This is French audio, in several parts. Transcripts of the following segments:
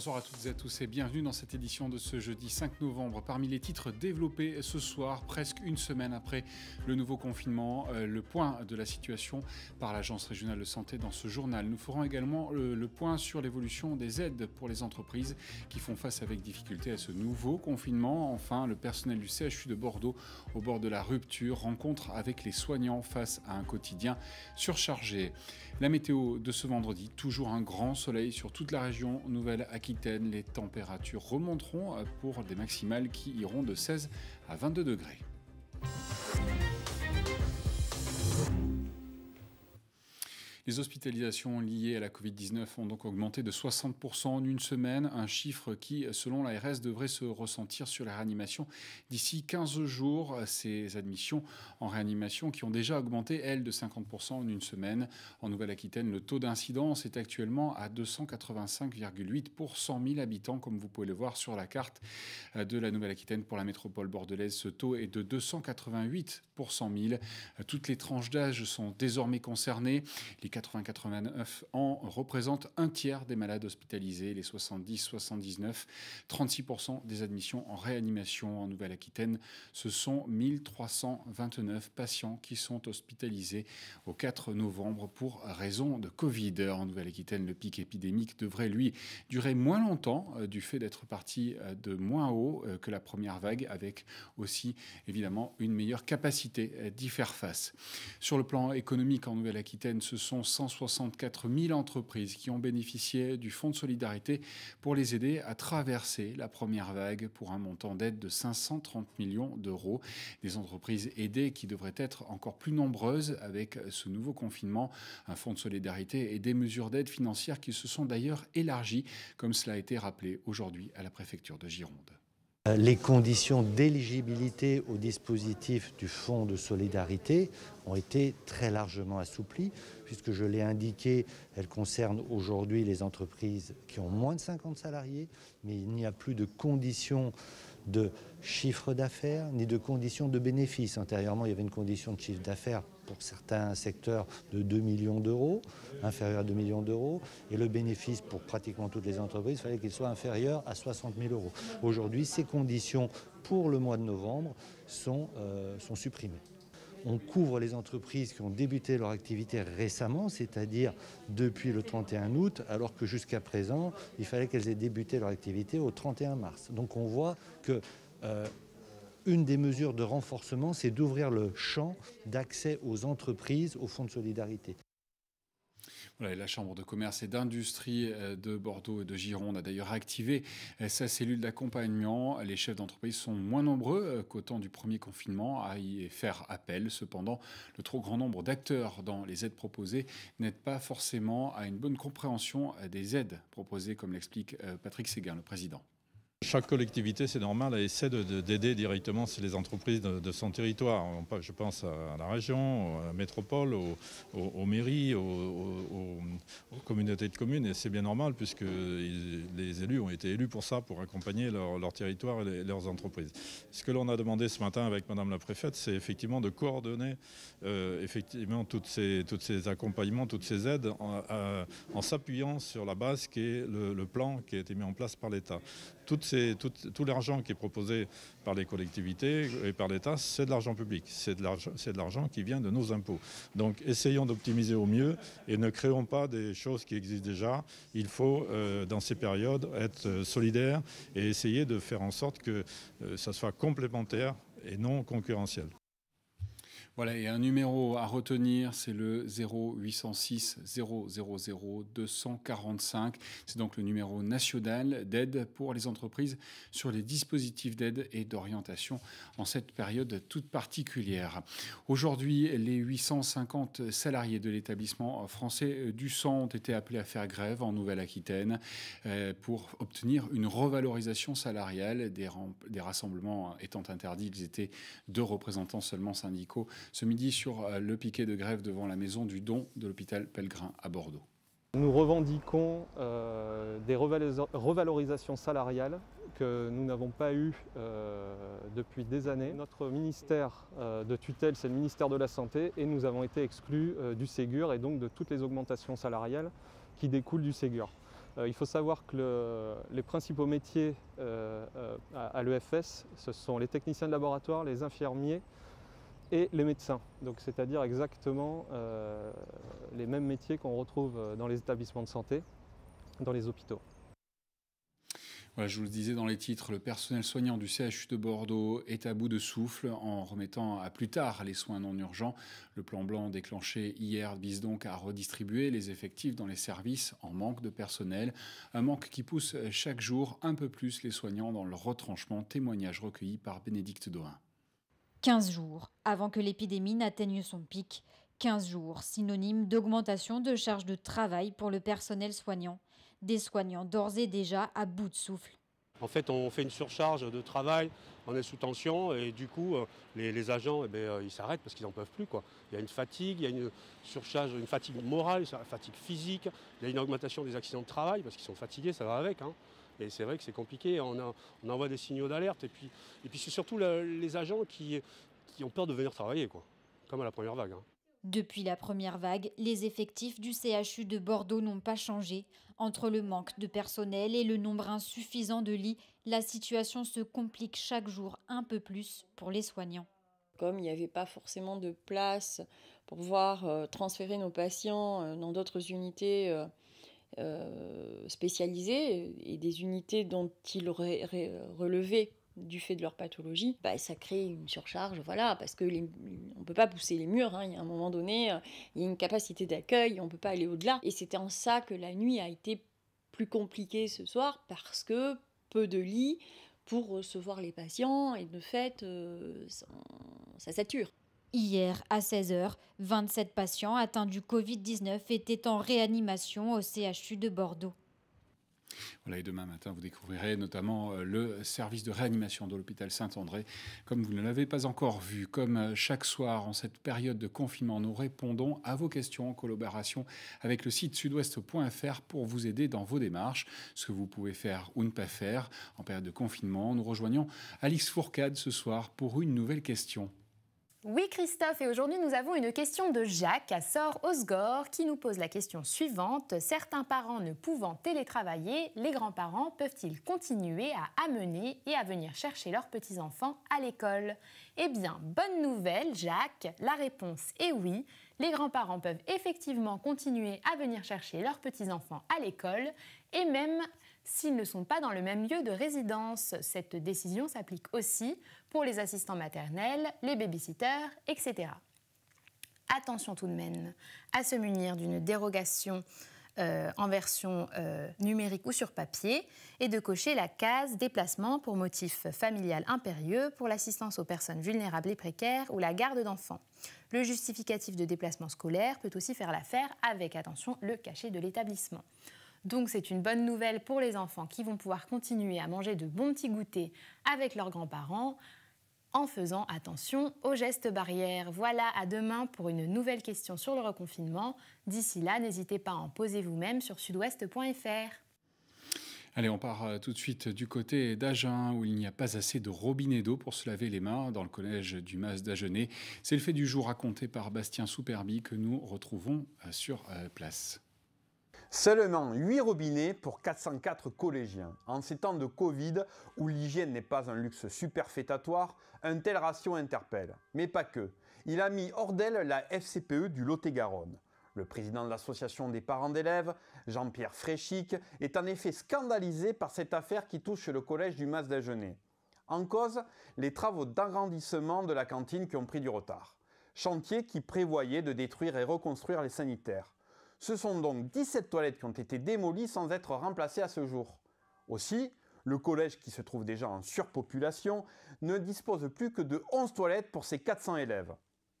Bonsoir à toutes et à tous et bienvenue dans cette édition de ce jeudi 5 novembre. Parmi les titres développés ce soir, presque une semaine après le nouveau confinement, euh, le point de la situation par l'Agence régionale de santé dans ce journal. Nous ferons également euh, le, point sur l'évolution des aides pour les entreprises qui font face avec difficulté à ce nouveau confinement. Enfin, le personnel du CHU de Bordeaux, au bord de la rupture, rencontre avec les soignants face à un quotidien surchargé. La météo de ce vendredi, toujours un grand soleil sur toute la région Nouvelle-Aquitaine les températures remonteront euh, pour des maximales qui iront de 16 à 22 degrés. Les hospitalisations liées à la Covid-19 ont donc augmenté de 60% en une semaine, un chiffre qui, selon l'ARS, devrait se ressentir sur la réanimation d'ici 15 jours. Ces admissions en réanimation qui ont déjà augmenté, elles, de 50% en une semaine. En Nouvelle-Aquitaine, le taux d'incidence est actuellement à 285,8 pour 100 000 habitants, comme vous pouvez le voir sur la carte de la Nouvelle-Aquitaine pour la métropole bordelaise. Ce taux est de 288 pour 100 000. Toutes les tranches d'âge sont désormais concernées. Les 80-89 ans représentent un tiers des malades hospitalisés, les 70-79, 36% des admissions en réanimation en Nouvelle-Aquitaine. Ce sont 1329 patients qui sont hospitalisés au 4 novembre pour raison de Covid. En Nouvelle-Aquitaine, le pic épidémique devrait, lui, durer moins longtemps euh, du fait d'être parti euh, de moins haut euh, que la première vague, avec aussi évidemment une meilleure capacité d'y faire face. Sur le plan économique en Nouvelle-Aquitaine, ce sont 164 000 entreprises qui ont bénéficié du Fonds de solidarité pour les aider à traverser la première vague pour un montant d'aide de 530 millions d'euros. Des entreprises aidées qui devraient être encore plus nombreuses avec ce nouveau confinement, un fonds de solidarité et des mesures d'aide financière qui se sont d'ailleurs élargies, comme cela a été rappelé aujourd'hui à la préfecture de Gironde. Euh, les conditions d'éligibilité au dispositif du Fonds de solidarité ont été très largement assouplies, puisque je l'ai indiqué, elles concernent aujourd'hui les entreprises qui ont moins de 50 salariés, mais il n'y a plus de conditions de chiffre d'affaires ni de conditions de bénéfices. Antérieurement, il y avait une condition de chiffre d'affaires pour certains secteurs de 2 millions d'euros, inférieur à 2 millions d'euros, et le bénéfice pour pratiquement toutes les entreprises, il fallait qu'il soit inférieur à 60 000 euros. Aujourd'hui, ces conditions pour le mois de novembre sont, euh, sont supprimées. On couvre les entreprises qui ont débuté leur activité récemment, c'est-à-dire depuis le 31 août, alors que jusqu'à présent, il fallait qu'elles aient débuté leur activité au 31 mars. Donc on voit que euh, une des mesures de renforcement, c'est d'ouvrir le champ d'accès aux entreprises au fonds de solidarité. la Chambre de commerce et d'industrie euh, de Bordeaux et de Gironde a d'ailleurs activé euh, sa cellule d'accompagnement. Les chefs d'entreprise sont moins nombreux euh, qu'au temps du premier confinement à y faire appel. Cependant, le trop grand nombre d'acteurs dans les aides proposées n'aide pas forcément à une bonne compréhension des aides proposées, comme l'explique Patrick Séguin, le président chaque collectivité, c'est normal, essaie d'aider directement les entreprises de, son territoire. Je pense à la région, à la métropole, aux, mairies, aux, communautés de communes. Et c'est bien normal puisque les élus ont été élus pour ça, pour accompagner leur, territoire et leurs entreprises. Ce que l'on a demandé ce matin avec Madame la Préfète, c'est effectivement de coordonner tous euh, effectivement toutes ces, toutes ces accompagnements, toutes ces aides en, s'appuyant sur la base qui est le, le plan qui a été mis en place par l'État. Toutes ces tout, l'argent qui est proposé par les collectivités et par l'État, c'est de l'argent public, c'est de l'argent qui vient de nos impôts. Donc essayons d'optimiser au mieux et ne créons pas des choses qui existent déjà. Il faut, euh, dans ces périodes, être euh, solidaire et essayer de faire en sorte que euh, ça soit complémentaire et non concurrentiel. Voilà, et un numéro à retenir, c'est le 0806 000 245. C'est donc le numéro national d'aide pour les entreprises sur les dispositifs d'aide et d'orientation en cette période toute particulière. Aujourd'hui, les 850 salariés de l'établissement français du sang ont été appelés à faire grève en Nouvelle-Aquitaine euh, pour obtenir une revalorisation salariale des, rassemblements étant interdits. Ils étaient deux représentants seulement syndicaux ce midi sur euh, le piquet de grève devant la maison du don de l'hôpital Pellegrin à Bordeaux. Nous revendiquons euh, des revalorisations salariales que nous n'avons pas eues euh, depuis des années. Notre ministère de tutelle, c'est le ministère de la Santé, et nous avons été exclus du Ségur et donc de toutes les augmentations salariales qui découlent du Ségur. il faut savoir que les principaux métiers à l'EFS, ce sont les techniciens de laboratoire, les infirmiers, et les médecins, donc c'est-à-dire exactement euh, les mêmes métiers qu'on retrouve euh, dans les établissements de santé, dans les hôpitaux. Voilà, je vous le disais dans les titres, le personnel soignant du CHU de Bordeaux est à bout de souffle en remettant à plus tard les soins non urgents. Le plan blanc déclenché hier vise donc à redistribuer les effectifs dans les services en manque de personnel, un manque qui pousse chaque jour un peu plus les soignants dans le retranchement, témoignage recueilli par Bénédicte Doin. 15 jours avant que l'épidémie n'atteigne son pic, 15 jours synonyme d'augmentation de charges de travail pour le personnel soignant, des soignants d'ores et déjà à bout de souffle. En fait, on fait une surcharge de travail, on est sous tension et du coup, euh, les, agents, eh ben, euh, ils s'arrêtent parce qu'ils n'en peuvent plus. Il y a une fatigue, il y a une surcharge, une fatigue morale, une fatigue physique, il y a une augmentation des accidents de travail parce qu'ils sont fatigués, ça va avec. Hein. Et c'est vrai que c'est compliqué. On, envoie des signaux d'alerte. Et puis, et puis c'est surtout les agents qui, qui, ont peur de venir travailler, quoi. Comme à la première vague. Hein. Depuis la première vague, les effectifs du CHU de Bordeaux n'ont pas changé. Entre le manque de personnel et le nombre insuffisant de lits, la situation se complique chaque jour un peu plus pour les soignants. Comme il n'y avait pas forcément de place pour pouvoir euh, transférer nos patients euh, dans d'autres unités euh, euh, spécialisés et des unités dont ils relevé du fait de leur pathologie, bah, ça crée une surcharge, voilà, parce que on peut pas pousser les murs, hein. il y a un moment donné, euh, il y a une capacité d'accueil, on peut pas aller au-delà. Et c'était en ça que la nuit a été plus compliquée ce soir, parce que peu de lits pour recevoir les patients, et de fait, euh, ça sature. Hier, à 16h, 27 patients atteints du Covid-19 étaient en réanimation au CHU de Bordeaux. Voilà, et demain matin, vous découvrirez notamment euh, le service de réanimation de l'hôpital Saint-André. Comme vous ne l'avez pas encore vu, comme euh, chaque soir en cette période de confinement, nous répondons à vos questions en collaboration avec le site sudouest.fr pour vous aider dans vos démarches, ce que vous pouvez faire ou ne pas faire en période de confinement. Nous rejoignons Alix Fourcade ce soir pour une nouvelle question. Oui Christophe, et aujourd'hui nous avons une question de Jacques à Sort-Osgore qui nous pose la question suivante. Certains parents ne pouvant télétravailler, les grands-parents peuvent-ils continuer à amener et à venir chercher leurs petits-enfants à l'école Eh bien, bonne nouvelle Jacques, la réponse est oui. Les grands-parents peuvent effectivement continuer à venir chercher leurs petits-enfants à l'école et même s'ils ne sont pas dans le même lieu de résidence. Cette décision s'applique aussi pour les assistants maternels, les babysitters, etc. Attention tout de même à se munir d'une dérogation euh, en version euh, numérique ou sur papier et de cocher la case déplacement pour motif familial impérieux pour l'assistance aux personnes vulnérables et précaires ou la garde d'enfants. Le justificatif de déplacement scolaire peut aussi faire l'affaire avec attention le cachet de l'établissement. Donc c'est une bonne nouvelle pour les enfants qui vont pouvoir continuer à manger de bons petits goûters avec leurs grands-parents en faisant attention aux gestes barrières. Voilà, à demain pour une nouvelle question sur le reconfinement. D'ici là, n'hésitez pas à en poser vous-même sur sudouest.fr. Allez, on part euh, tout de suite du côté d'Agen, où il n'y a pas assez de robinets d'eau pour se laver les mains dans le collège du Mas d'Agenais. C'est le fait du jour raconté par Bastien Souperbi que nous retrouvons euh, sur euh, place. Seulement 8 robinets pour 404 collégiens. En ces temps de Covid, où l'hygiène n'est pas un luxe superfétatoire, un tel ratio interpelle. Mais pas que. Il a mis hors d'elle la FCPE du Lot-et-Garonne. Le président de l'association des parents d'élèves, Jean-Pierre Fréchic, est en effet scandalisé par cette affaire qui touche le collège du Mas d'Agenais. En cause, les travaux d'agrandissement de la cantine qui ont pris du retard. Chantier qui prévoyait de détruire et reconstruire les sanitaires. Ce sont donc 17 toilettes qui ont été démolies sans être remplacées à ce jour. Aussi, le collège, qui se trouve déjà en surpopulation, ne dispose plus que de 11 toilettes pour ses 400 élèves.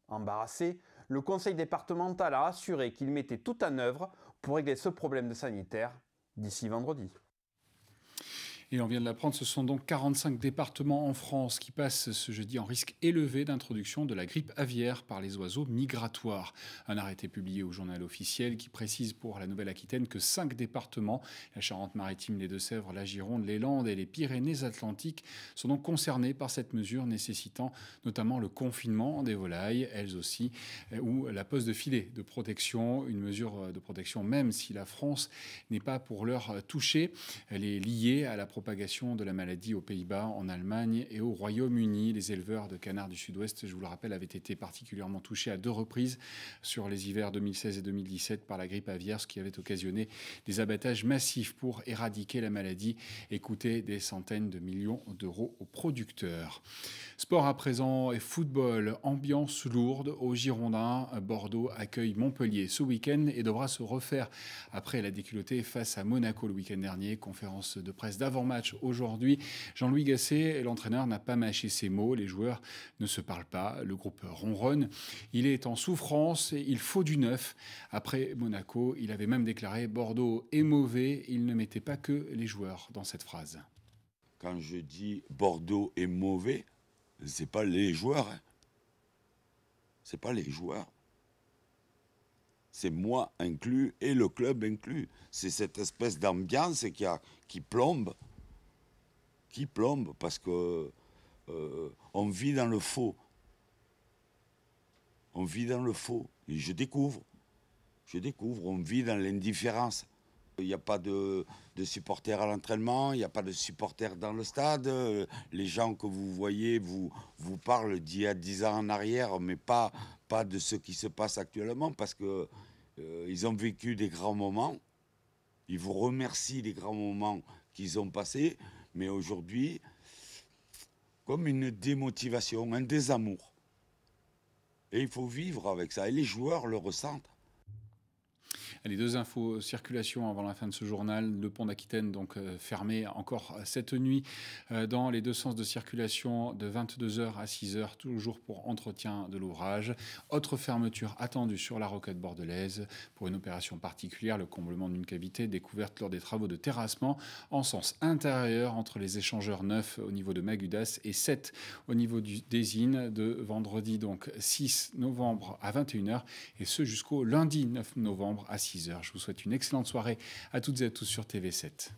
Embarrassé, le conseil départemental a assuré qu'il mettait tout en œuvre pour régler ce problème de sanitaire d'ici vendredi. Et on vient de l'apprendre, ce sont donc 45 départements en France qui passent ce jeudi en risque élevé d'introduction de la grippe aviaire par les oiseaux migratoires. Un arrêté publié au journal officiel qui précise pour la Nouvelle-Aquitaine que 5 départements, la Charente-Maritime, les Deux-Sèvres, la Gironde, les Landes et les Pyrénées-Atlantiques, sont donc concernés par cette mesure nécessitant notamment le confinement des volailles, elles aussi, euh, ou la pose de filets de protection, une mesure euh, de protection même si la France n'est pas pour l'heure euh, touchée. Elle est liée à la propagation de la maladie aux Pays-Bas, en Allemagne et au Royaume-Uni. Les éleveurs de canards du sud-ouest, je vous le rappelle, avaient été particulièrement touchés à deux reprises sur les hivers 2016 et 2017 par la grippe aviaire, ce qui avait occasionné des abattages massifs pour éradiquer la maladie et coûter des centaines de millions d'euros aux producteurs. Sport à présent et football, ambiance lourde Au Girondins. Bordeaux accueille Montpellier ce week-end et devra se refaire après la déculottée face à Monaco le week-end dernier. Conférence de presse d'avant match. Aujourd'hui, Jean-Louis Gasset, l'entraîneur, n'a pas mâché ses mots. Les joueurs ne se parlent pas. Le groupe ronronne. Il est en souffrance. Et il faut du neuf. Après Monaco, il avait même déclaré Bordeaux est mauvais. Il ne mettait pas que les joueurs dans cette phrase. Quand je dis Bordeaux est mauvais, c'est pas les joueurs. Ce hein. C'est pas les joueurs. C'est moi inclus et le club inclus. C'est cette espèce d'ambiance qui, qui plombe qui plombe parce que euh, on vit dans le faux. On vit dans le faux. Et je découvre. Je découvre. On vit dans l'indifférence. Il n'y a pas de, supporters à l'entraînement, il n'y a pas de supporters dans le stade. Les gens que vous voyez vous, parlent d'il y a 10 ans en arrière, mais pas, pas de ce qui se passe actuellement parce qu'ils euh, ont vécu des grands moments. Ils vous remercient des grands moments qu'ils ont passés. Mais aujourd'hui, comme une démotivation, un désamour. Et il faut vivre avec ça. Et les joueurs le ressentent. Les deux infos euh, circulation avant la fin de ce journal. Le pont d'Aquitaine, donc euh, fermé encore cette nuit euh, dans les deux sens de circulation de 22h à 6h, toujours pour entretien de l'ouvrage. Autre fermeture attendue sur la roquette bordelaise pour une opération particulière, le comblement d'une cavité découverte lors des travaux de terrassement en sens intérieur entre les échangeurs 9 au niveau de Magudas et 7 au niveau du Désine de vendredi donc 6 novembre à 21h et ce jusqu'au lundi 9 novembre à 6h. Je vous souhaite une excellente soirée à toutes et à tous sur TV7.